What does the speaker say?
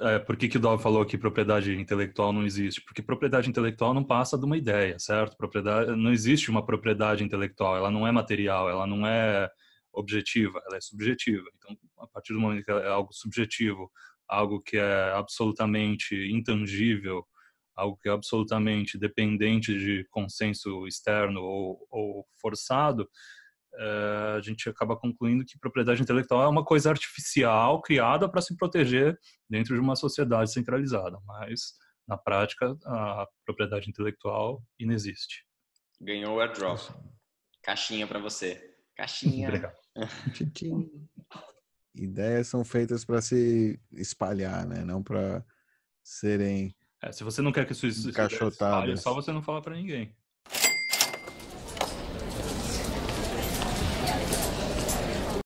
É, por que, que o Dov falou que propriedade intelectual não existe? Porque propriedade intelectual não passa de uma ideia, certo? Propriedade, não existe uma propriedade intelectual, ela não é material, ela não é objetiva, ela é subjetiva. Então, a partir do momento que é algo subjetivo, algo que é absolutamente intangível, algo que é absolutamente dependente de consenso externo ou, ou forçado, é, a gente acaba concluindo que propriedade intelectual é uma coisa artificial criada para se proteger dentro de uma sociedade centralizada, mas na prática a propriedade intelectual inexiste. Ganhou o airdrop. Caixinha para você. Caixinha. Obrigado. Ideias são feitas para se espalhar, né? Não para serem é, se você não quer que isso espalhe, é só você não fala para ninguém.